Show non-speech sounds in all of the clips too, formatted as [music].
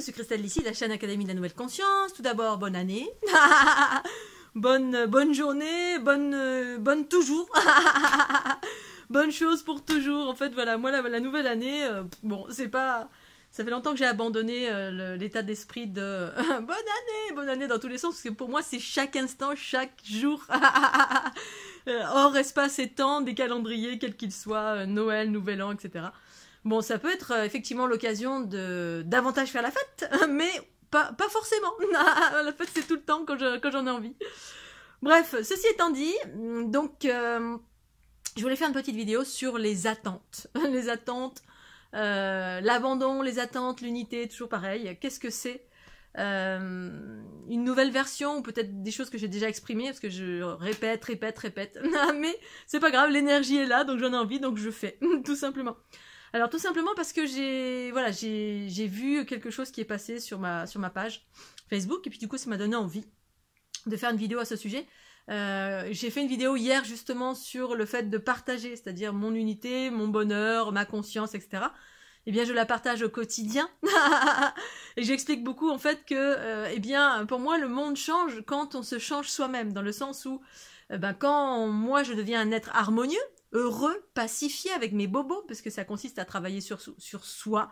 je suis Christelle Lissi, la chaîne Académie de la Nouvelle Conscience. Tout d'abord, bonne année. [laughs] bonne, euh, bonne journée, bonne, euh, bonne toujours. [laughs] bonne chose pour toujours. En fait, voilà, moi, la, nouvelle année, euh, bon, c'est pas... Ça fait longtemps que j'ai abandonné l'état d'esprit de [laughs] bonne année, bonne année dans tous les sens, parce que pour moi, c'est chaque instant, chaque jour, hors espace et temps des calendriers, quels qu'ils soient, Noël, Nouvel An, etc. Bon, ça peut être euh, effectivement l'occasion de davantage faire la fête, hein, mais pas, pas forcément. [laughs] Ah, ah, ah, la fête, c'est tout le temps quand j'en ai envie. Bref, ceci étant dit, mm, donc euh, je voulais faire une petite vidéo sur les attentes. [laughs] Les attentes, euh, l'abandon, les attentes, l'unité, toujours pareil. Qu'est-ce que c'est une nouvelle version ou peut-être des choses que j'ai déjà exprimées parce que je répète, répète, répète. [laughs] Mais c'est pas grave, l'énergie est là, donc j'en ai envie, donc je fais, tout simplement. Alors tout simplement parce que j'ai voilà, j'ai vu quelque chose qui est passé sur ma, sur ma page Facebook et puis du coup ça m'a donné envie de faire une vidéo à ce sujet. Euh, j'ai fait une vidéo hier justement sur le fait de partager, c'est-à-dire mon unité, mon bonheur, ma conscience, etc. Eh bien, je la partage au quotidien [laughs] et j'explique beaucoup en fait que, euh, eh bien, pour moi, le monde change quand on se change soi-même, dans le sens où, euh, ben, quand moi je deviens un être harmonieux, heureux, pacifié avec mes bobos, parce que ça consiste à travailler sur, soi,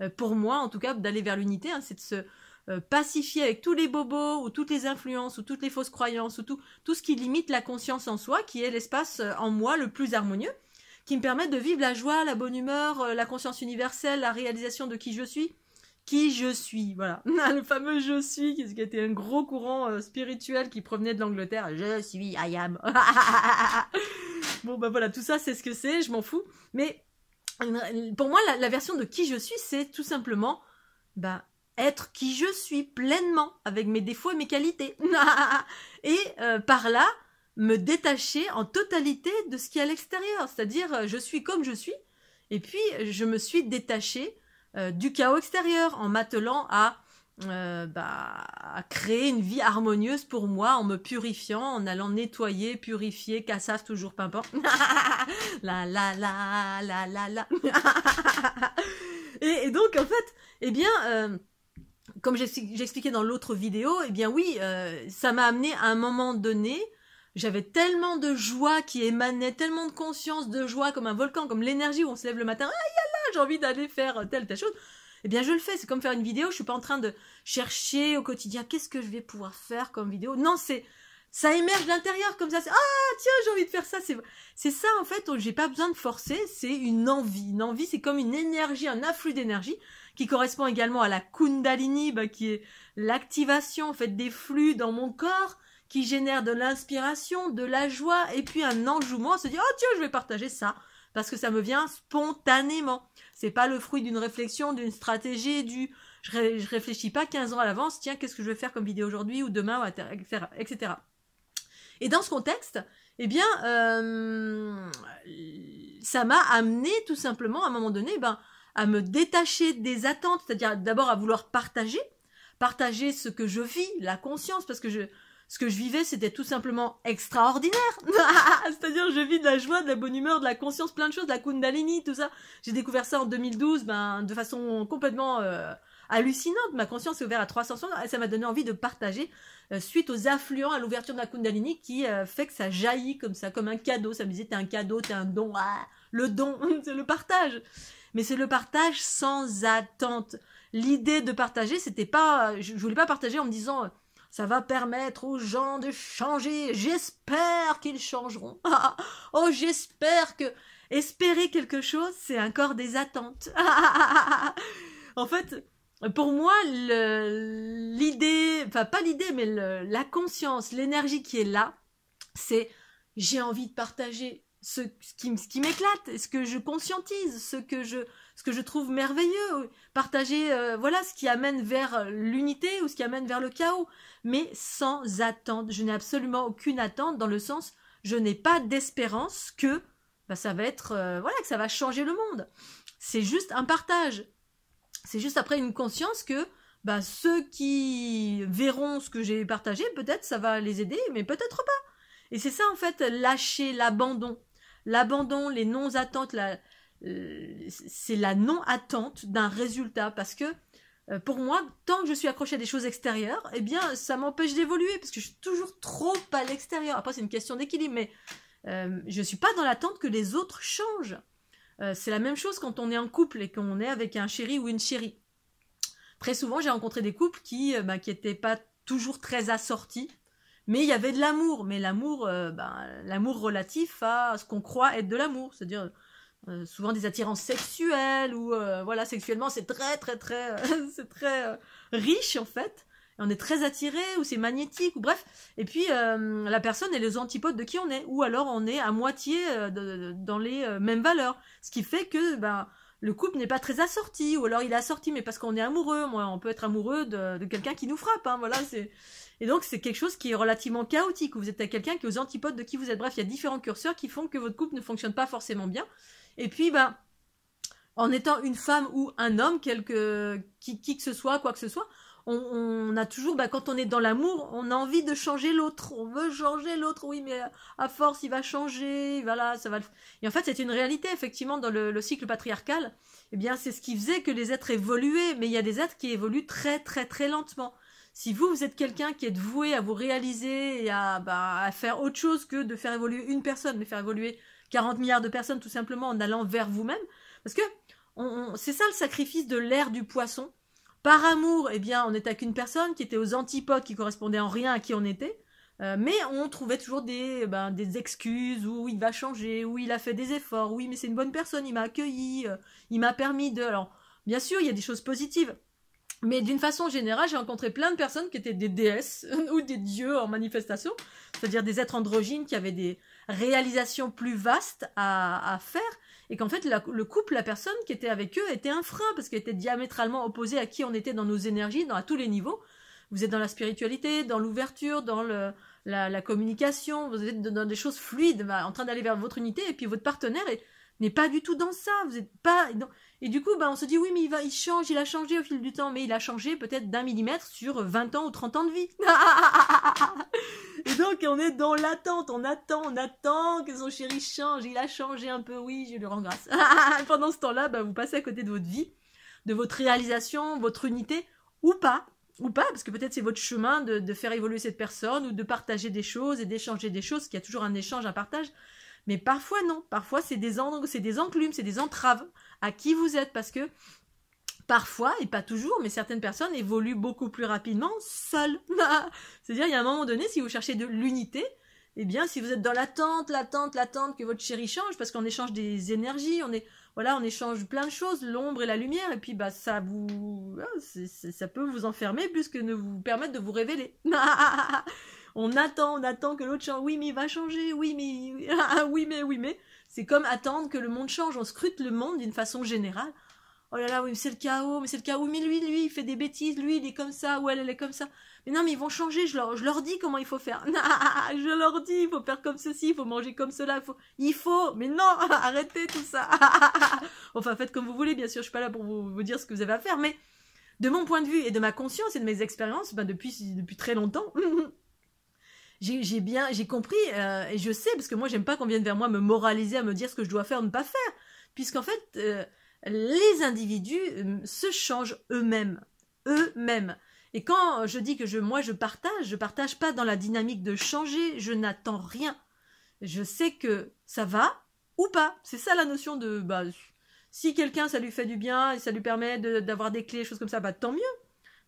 euh, pour moi en tout cas, d'aller vers l'unité, hein, c'est de se euh, pacifier avec tous les bobos, ou toutes les influences, ou toutes les fausses croyances, ou tout, tout ce qui limite la conscience en soi, qui est l'espace euh, en moi le plus harmonieux, qui me permet de vivre la joie, la bonne humeur, la conscience universelle, la réalisation de qui je suis. Qui je suis, voilà. [laughs] Ah, le fameux je suis, qui était un gros courant spirituel qui provenait de l'Angleterre. Je suis, I am. [laughs] Bon, bah voilà, tout ça, c'est ce que c'est, je m'en fous. Mais pour moi, la, version de qui je suis, c'est tout simplement bah, être qui je suis pleinement, avec mes défauts et mes qualités. [laughs] et euh, par là, me détacher en totalité de ce qui est à l'extérieur. C'est-à-dire, je suis comme je suis, et puis je me suis détachée euh, du chaos extérieur en m'attelant à euh, bah, à créer une vie harmonieuse pour moi en me purifiant, en allant nettoyer, purifier, cassave toujours, pimpant. [laughs] la la la la la la. [laughs] et, donc en fait, eh bien, euh, comme j'expliquais dans l'autre vidéo, eh bien oui, euh, ça m'a amené à un moment donné. J'avais tellement de joie qui émanait, tellement de conscience de joie comme un volcan, comme l'énergie où on se lève le matin, ah là, j'ai envie d'aller faire telle telle chose eh bien je le fais. C'est comme faire une vidéo, je suis pas en train de chercher au quotidien qu'est-ce que je vais pouvoir faire comme vidéo. Non, c'est ça émerge de l'intérieur comme ça. Ah tiens, j'ai envie de faire ça. C'est ça en fait. J'ai pas besoin de forcer. C'est une envie. Une envie, c'est comme une énergie, un afflux d'énergie qui correspond également à la Kundalini, bah, qui est l'activation en fait des flux dans mon corps qui génère de l'inspiration, de la joie et puis un enjouement. On se dit oh tiens, je vais partager ça parce que ça me vient spontanément. C'est pas le fruit d'une réflexion, d'une stratégie, du je, réfléchis pas 15 ans à l'avance, tiens, qu'est-ce que je vais faire comme vidéo aujourd'hui ou demain, etc. Et dans ce contexte, eh bien, euh, ça m'a amené tout simplement à un moment donné ben, à me détacher des attentes, c'est-à-dire d'abord à vouloir partager, partager ce que je vis, la conscience, parce que je, ce que je vivais, c'était tout simplement extraordinaire. [laughs] C'est-à-dire, je vis de la joie, de la bonne humeur, de la conscience, plein de choses, la Kundalini, tout ça. J'ai découvert ça en 2012, ben, de façon complètement euh, hallucinante. Ma conscience est ouverte à 360 et ça m'a donné envie de partager euh, suite aux affluents à l'ouverture de la Kundalini qui euh, fait que ça jaillit comme ça, comme un cadeau. Ça me disait, t'es un cadeau, t'es un don. Ah, le don, [laughs] c'est le partage. Mais c'est le partage sans attente. L'idée de partager, c'était pas, je, je voulais pas partager en me disant, ça va permettre aux gens de changer. J'espère qu'ils changeront. [laughs] oh, j'espère que espérer quelque chose, c'est encore des attentes. [laughs] en fait, pour moi, l'idée, enfin pas l'idée, mais la conscience, l'énergie qui est là, c'est j'ai envie de partager ce qui m'éclate, ce que je conscientise, ce que je, ce que je trouve merveilleux, partager euh, voilà ce qui amène vers euh, l'unité ou ce qui amène vers le chaos, mais sans attente. Je n'ai absolument aucune attente dans le sens je n'ai pas d'espérance que bah, ça va être euh, voilà que ça va changer le monde. C'est juste un partage. C'est juste après une conscience que ben, ceux qui verront ce que j'ai partagé, peut-être ça va les aider, mais peut-être pas. Et c'est ça en fait lâcher l'abandon, l'abandon, les non-attentes, la, c'est la non-attente d'un résultat parce que euh, pour moi, tant que je suis accrochée à des choses extérieures, et eh bien, ça m'empêche d'évoluer parce que je suis toujours trop à l'extérieur. Après, c'est une question d'équilibre, mais euh, je suis pas dans l'attente que les autres changent. Euh, c'est la même chose quand on est en couple et qu'on est avec un chéri ou une chérie. Très souvent, j'ai rencontré des couples qui n'étaient bah, pas toujours très assortis, mais il y avait de l'amour. Mais l'amour, bah, l'amour relatif à ce qu'on croit être de l'amour, c'est-à-dire euh, souvent des attirances sexuelles ou euh, voilà sexuellement c'est très très très euh, [laughs] très riche en fait on est très attiré ou c'est magnétique ou bref et puis la personne est les antipodes de qui on est ou alors on est à moitié dans les mêmes valeurs ce qui fait que ben le couple n'est pas très assorti ou alors il est assorti mais parce qu'on est amoureux moi on peut être amoureux de, quelqu'un qui nous frappe hein, voilà c'est et donc, c'est quelque chose qui est relativement chaotique, où vous êtes à quelqu'un qui est aux antipodes de qui vous êtes. Bref, il y a différents curseurs qui font que votre couple ne fonctionne pas forcément bien. Et puis, ben, en étant une femme ou un homme, quelque, qui, qui que ce soit, quoi que ce soit, on, a toujours, ben, quand on est dans l'amour, on a envie de changer l'autre. On veut changer l'autre, oui, mais à force, il va changer, voilà, ça va Et en fait, c'est une réalité, effectivement, dans le, cycle patriarcal. Eh bien, c'est ce qui faisait que les êtres évoluaient, mais il y a des êtres qui évoluent très, très, très lentement. Si vous, vous êtes quelqu'un qui êtes voué à vous réaliser et à, ben, à, faire autre chose que de faire évoluer une personne, mais faire évoluer 40 milliards de personnes tout simplement en allant vers vous-même. Parce que c'est ça le sacrifice de l'air du poisson. Par amour, eh bien, on n'était qu'une personne qui était aux antipodes, qui correspondait en rien à qui on était. Euh, mais on trouvait toujours ben, des, excuses, où il va changer, où il a fait des efforts, oui, mais c'est une bonne personne, il m'a accueilli, euh, il m'a permis de... Alors, bien sûr, il y a des choses positives, mais d'une façon générale, j'ai rencontré plein de personnes qui étaient des déesses [laughs] ou des dieux en manifestation, c'est-à-dire des êtres androgynes qui avaient des réalisations plus vastes à, faire, et qu'en fait, le couple, la personne qui était avec eux était un frein, parce qu'elle était diamétralement opposée à qui on était dans nos énergies, dans, à tous les niveaux. Vous êtes dans la spiritualité, dans l'ouverture, dans la, communication, vous êtes dans des choses fluides, bah, en train d'aller vers votre unité, et puis votre partenaire n'est pas du tout dans ça, vous n'êtes pas... Et du coup, bah, on se dit, oui, mais il, va, il change, il a changé au fil du temps, mais il a changé peut-être d'un millimètre sur 20 ans ou 30 ans de vie. [laughs] et donc, on est dans l'attente, on attend, on attend que son chéri change, il a changé un peu, oui, je lui rends grâce. [laughs] Pendant ce temps-là, ben, vous passez à côté de votre vie, de votre réalisation, votre unité, ou pas, ou pas, parce que peut-être c'est votre chemin de, faire évoluer cette personne, ou de partager des choses et d'échanger des choses, qu'il y a toujours un échange, un partage. Mais parfois non, parfois c'est des, des enclumes, c'est des entraves à qui vous êtes parce que parfois, et pas toujours, mais certaines personnes évoluent beaucoup plus rapidement seules. [laughs] C'est-à-dire, il y a un moment donné, si vous cherchez de l'unité, eh bien, si vous êtes dans l'attente, l'attente, l'attente que votre chéri change, parce qu'on échange des énergies, on est, voilà, on échange plein de choses, l'ombre et la lumière, et puis bah ça vous, ah, ça peut vous enfermer plus que ne vous permettre de vous révéler. [laughs] on attend, on attend que l'autre change. Oui, mais il va changer. Oui, mais, [laughs] oui, mais, oui, mais. C'est comme attendre que le monde change. On scrute le monde d'une façon générale. Oh là là, oui, c'est le chaos, mais c'est le chaos. Mais lui, lui, il fait des bêtises. Lui, il est comme ça, ou elle, elle est comme ça. Mais non, mais ils vont changer. Je leur, dis comment il faut faire. [laughs] je leur dis, il faut faire comme ceci, il faut manger comme cela. Il faut, il faut. Mais non, [laughs] arrêtez tout ça. [laughs] enfin, faites comme vous voulez. Bien sûr, je suis pas là pour vous, dire ce que vous avez à faire, mais de mon point de vue et de ma conscience et de mes expériences, ben, depuis, depuis très longtemps, j'ai bien, j'ai compris, euh, et je sais, parce que moi, j'aime pas qu'on vienne vers moi me moraliser, à me dire ce que je dois faire ou ne pas faire. Puisqu'en fait, euh, les individus euh, se changent eux-mêmes. Eux-mêmes. Et quand je dis que je, moi, je partage, je partage pas dans la dynamique de changer, je n'attends rien. Je sais que ça va ou pas. C'est ça la notion de, bah, si quelqu'un, ça lui fait du bien et ça lui permet d'avoir des clés, choses comme ça, bah, tant mieux.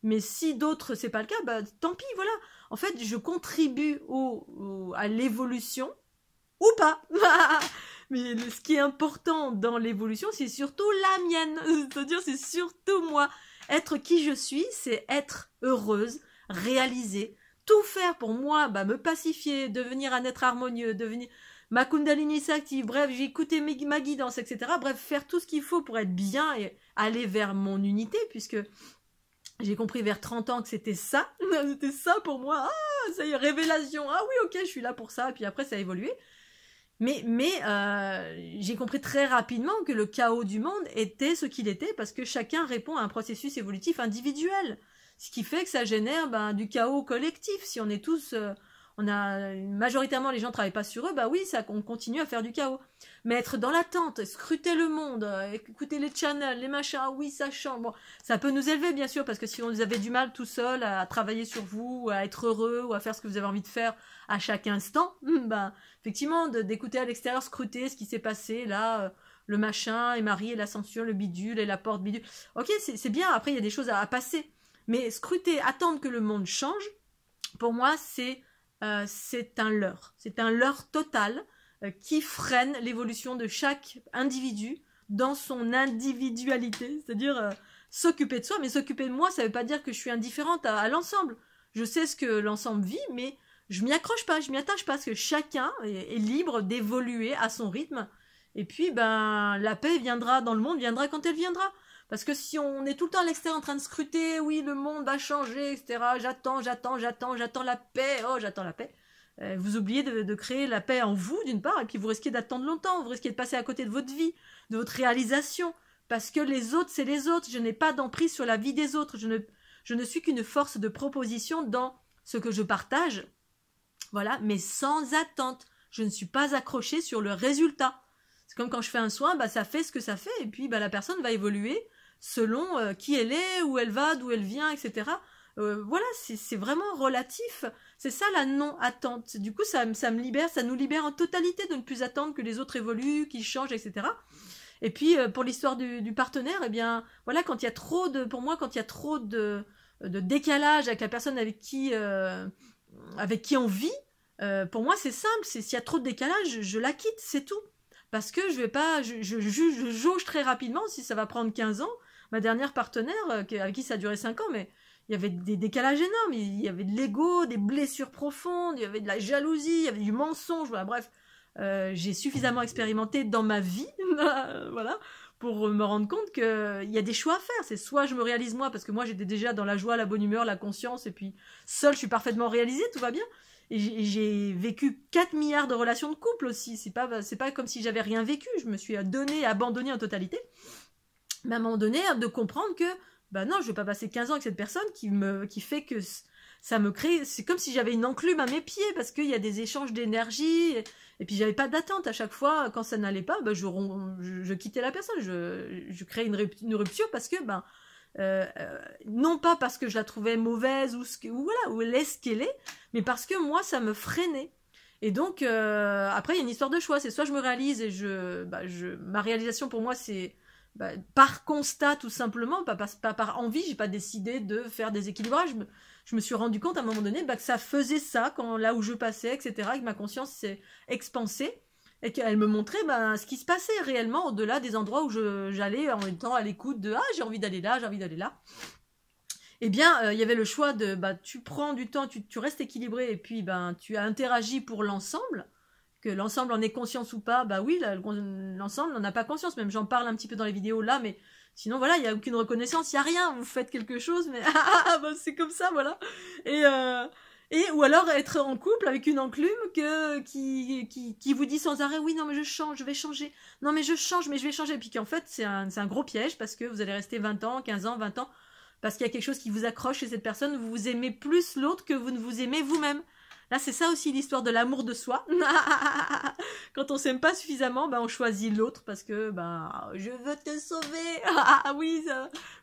Mais si d'autres, c'est pas le cas, bah, tant pis, voilà. En fait, je contribue au, à l'évolution ou pas. [laughs] Mais ce qui est important dans l'évolution, c'est surtout la mienne. [laughs] C'est-à-dire, c'est surtout moi. Être qui je suis, c'est être heureuse, réalisée, tout faire pour moi, bah, me pacifier, devenir un être harmonieux, devenir ma kundalini s'active, bref, j'ai écouté ma guidance, etc. Bref, faire tout ce qu'il faut pour être bien et aller vers mon unité, puisque j'ai compris vers 30 ans que c'était ça, [laughs] c'était ça pour moi. Ah, ça y est, révélation. Ah oui, ok, je suis là pour ça. puis après, ça a évolué. Mais, mais euh, j'ai compris très rapidement que le chaos du monde était ce qu'il était parce que chacun répond à un processus évolutif individuel. Ce qui fait que ça génère ben, du chaos collectif si on est tous euh, on a majoritairement les gens travaillent pas sur eux, bah oui, ça on continue à faire du chaos. Mais être dans l'attente, scruter le monde, euh, écouter les channels, les machins, ah oui, ça change. ça peut nous élever bien sûr parce que si on avait du mal tout seul à travailler sur vous, à être heureux ou à faire ce que vous avez envie de faire à chaque instant, [laughs] hmm, bah effectivement d'écouter à l'extérieur, scruter ce qui s'est passé là euh, le machin et Marie et l'ascension, le bidule et la porte bidule. Ok, c'est bien. Après, il y a des choses à, passer. Mais scruter, attendre que le monde change, pour moi, c'est euh, c'est un leurre. C'est un leurre total euh, qui freine l'évolution de chaque individu dans son individualité, c'est-à-dire euh, s'occuper de soi. Mais s'occuper de moi, ça ne veut pas dire que je suis indifférente à, l'ensemble. Je sais ce que l'ensemble vit, mais je m'y accroche pas, je m'y attache pas, parce que chacun est, est libre d'évoluer à son rythme. Et puis, ben, la paix viendra dans le monde, viendra quand elle viendra. Parce que si on est tout le temps à l'extérieur en train de scruter, oui, le monde va changer, etc. J'attends, j'attends, j'attends, j'attends la paix, oh, j'attends la paix. Euh, vous oubliez de, créer la paix en vous, d'une part, et puis vous risquez d'attendre longtemps, vous risquez de passer à côté de votre vie, de votre réalisation. Parce que les autres, c'est les autres. Je n'ai pas d'emprise sur la vie des autres. Je ne, je ne suis qu'une force de proposition dans ce que je partage. Voilà, mais sans attente. Je ne suis pas accrochée sur le résultat. C'est comme quand je fais un soin, bah, ça fait ce que ça fait, et puis bah, la personne va évoluer selon euh, qui elle est, où elle va, d'où elle vient, etc. Euh, voilà, c'est vraiment relatif. C'est ça la non-attente. Du coup, ça, me libère, ça nous libère en totalité de ne plus attendre que les autres évoluent, qu'ils changent, etc. Et puis, euh, pour l'histoire du, partenaire, eh bien, voilà, quand il y a trop de, pour moi, quand il y a trop de, de décalage avec la personne avec qui, avec qui on vit, pour moi, c'est simple. S'il y a trop de décalage, je, la quitte, c'est tout parce que je vais pas, je, je, je, jauge très rapidement si ça va prendre 15 ans ma dernière partenaire, euh, avec qui ça a duré 5 ans, mais il y avait des décalages énormes, il y avait de l'ego, des blessures profondes, il y avait de la jalousie, il y avait du mensonge, voilà, bref. Euh, j'ai suffisamment expérimenté dans ma vie, [laughs] euh, voilà, pour me rendre compte qu'il y a des choix à faire. C'est soit je me réalise moi, parce que moi j'étais déjà dans la joie, la bonne humeur, la conscience, et puis seul je suis parfaitement réalisée, tout va bien. Et j'ai vécu 4 milliards de relations de couple aussi. C'est pas, c'est pas comme si j'avais rien vécu. Je me suis donnée, abandonnée en totalité mais à un moment donné, hein, de comprendre que, ben non, je vais pas passer 15 ans avec cette personne qui me, qui fait que ça me crée, c'est comme si j'avais une enclume à mes pieds parce qu'il y a des échanges d'énergie et, puis j'avais pas d'attente à chaque fois quand ça n'allait pas, ben je, je, quittais la personne, je, je créais une, rupture parce que ben euh, euh, non pas parce que je la trouvais mauvaise ou, ce ou voilà ou elle ce qu'elle est, mais parce que moi ça me freinait. Et donc euh, après il y a une histoire de choix, c'est soit je me réalise et je, bah je ma réalisation pour moi c'est bah, par constat tout simplement, pas, par envie, j'ai pas décidé de faire des équilibrages. Je me, suis rendu compte à un moment donné bah, que ça faisait ça quand là où je passais, etc., que ma conscience s'est expansée et qu'elle me montrait bah, ce qui se passait réellement au-delà des endroits où j'allais en étant à l'écoute de ah j'ai envie d'aller là, j'ai envie d'aller là. Eh bien, euh, il y avait le choix de bah, tu prends du temps, tu, restes équilibré et puis ben tu as interagi pour l'ensemble que l'ensemble en ait conscience ou pas, bah oui, l'ensemble n'en a pas conscience. Même j'en parle un petit peu dans les vidéos là, mais sinon voilà, il n'y a aucune reconnaissance, il n'y a rien. Vous faites quelque chose, mais [laughs] ah, ah, ah, bah, c'est comme ça, voilà. Et, euh, et ou alors être en couple avec une enclume que, qui, qui, vous dit sans arrêt oui, non mais je change, je vais changer, non mais je change, mais je vais changer. Et puis qu'en fait, c'est un, un gros piège parce que vous allez rester 20 ans, 15 ans, 20 ans, parce qu'il y a quelque chose qui vous accroche chez cette personne, vous vous aimez plus l'autre que vous ne vous aimez vous-même. Là, c'est ça aussi l'histoire de l'amour de soi. [laughs] Quand on s'aime pas suffisamment, bah, on choisit l'autre parce que ben, je veux te sauver. [laughs] Ah oui,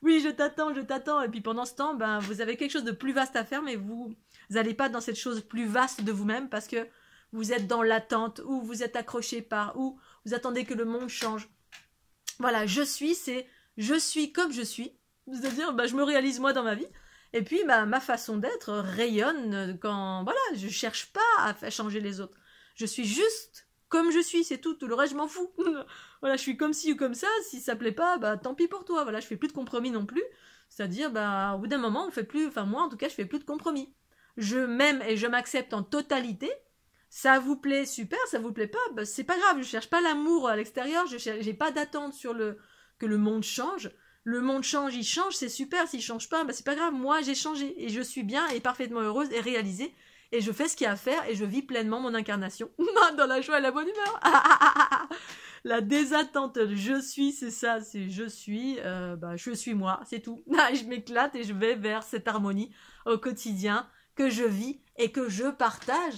oui, je t'attends, je t'attends. Et puis pendant ce temps, ben, vous avez quelque chose de plus vaste à faire, mais vous n'allez pas dans cette chose plus vaste de vous-même parce que vous êtes dans l'attente ou vous êtes accroché par ou vous attendez que le monde change. Voilà, je suis, c'est je suis comme je suis. C'est-à-dire, ben, je me réalise moi dans ma vie. Et puis, bah, ma façon d'être rayonne quand, voilà, je cherche pas à faire changer les autres. Je suis juste comme je suis, c'est tout. Tout le reste, je m'en fous. [laughs] voilà, je suis comme ci ou comme ça. Si ça plaît pas, bah, tant pis pour toi. Voilà, je fais plus de compromis non plus. C'est-à-dire, bah, au bout d'un moment, on fait plus, enfin, moi, en tout cas, je fais plus de compromis. Je m'aime et je m'accepte en totalité. Ça vous plaît, super. Ça vous plaît pas, bah, c'est pas grave. Je cherche pas l'amour à l'extérieur. Je n'ai pas d'attente sur le, que le monde change le monde change, il change, c'est super, s'il change pas, bah c'est pas grave, moi j'ai changé et je suis bien et parfaitement heureuse et réalisée et je fais ce qu'il y a à faire et je vis pleinement mon incarnation [laughs] dans la joie et la bonne humeur. [laughs] la désattente, je suis, c'est ça, c'est je suis, euh, bah, je suis moi, c'est tout. [laughs] je m'éclate et je vais vers cette harmonie au quotidien que je vis et que je partage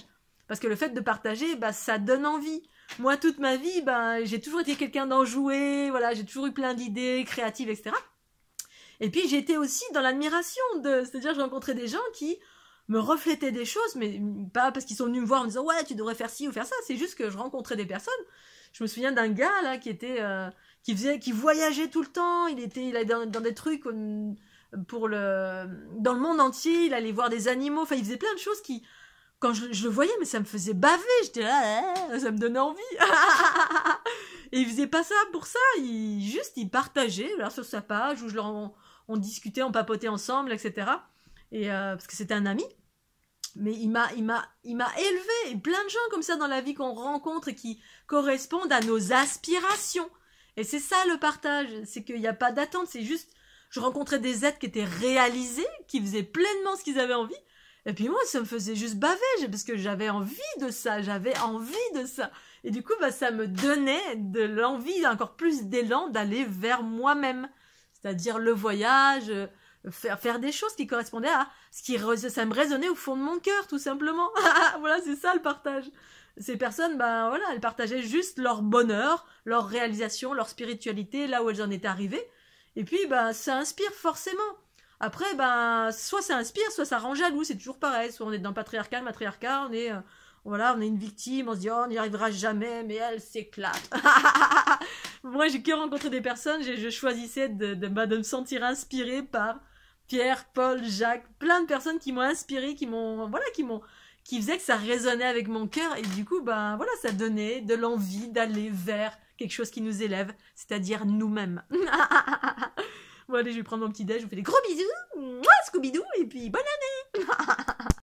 parce que le fait de partager, bah, ça donne envie. Moi, toute ma vie, bah, j'ai toujours été quelqu'un d'enjoué, voilà, j'ai toujours eu plein d'idées créatives, etc. Et puis, j'étais aussi dans l'admiration de, c'est-à-dire, j'ai rencontré des gens qui me reflétaient des choses, mais pas parce qu'ils sont venus me voir en me disant, ouais, tu devrais faire ci ou faire ça, c'est juste que je rencontrais des personnes. Je me souviens d'un gars, là, qui était, euh, qui faisait, qui voyageait tout le temps, il était, il allait dans, des trucs, euh, pour le, dans le monde entier, il allait voir des animaux, enfin, il faisait plein de choses qui, quand je, le voyais, mais ça me faisait baver. J'étais là, hein, ça me donnait envie. [laughs] et il faisait pas ça pour ça. Il juste, il partageait Là sur sa page où je leur, on, discutait, on papotait ensemble, etc. Et euh, parce que c'était un ami. Mais il m'a, il m'a, il m'a élevé. Et plein de gens comme ça dans la vie qu'on rencontre et qui correspondent à nos aspirations. Et c'est ça le partage. C'est qu'il n'y a pas d'attente. C'est juste, je rencontrais des êtres qui étaient réalisés, qui faisaient pleinement ce qu'ils avaient envie. Et puis moi, ça me faisait juste baver, parce que j'avais envie de ça, j'avais envie de ça. Et du coup, bah, ça me donnait de l'envie, encore plus d'élan d'aller vers moi-même. C'est-à-dire le voyage, euh, faire, des choses qui correspondaient à ce qui, ça me résonnait au fond de mon cœur, tout simplement. [laughs] voilà, c'est ça le partage. Ces personnes, bah, voilà, elles partageaient juste leur bonheur, leur réalisation, leur spiritualité, là où elles en étaient arrivées. Et puis, bah, ça inspire forcément. Après, ben, soit ça inspire, soit ça rend jaloux, c'est toujours pareil. Soit on est dans le patriarcat, le matriarcat, on est, euh, voilà, on est une victime, on se dit, oh, on n'y arrivera jamais, mais elle s'éclate. [laughs] Moi, j'ai que rencontré des personnes, je, je choisissais de, ben, de, me sentir inspirée par Pierre, Paul, Jacques, plein de personnes qui m'ont inspirée, qui m'ont, voilà, qui m'ont, qui faisaient que ça résonnait avec mon cœur, et du coup, ben, voilà, ça donnait de l'envie d'aller vers quelque chose qui nous élève, c'est-à-dire nous-mêmes. [laughs] Bon, allez, je vais prendre mon petit déj, je vous fais des gros bisous. Moi, Scooby-Doo, et puis bonne année [laughs]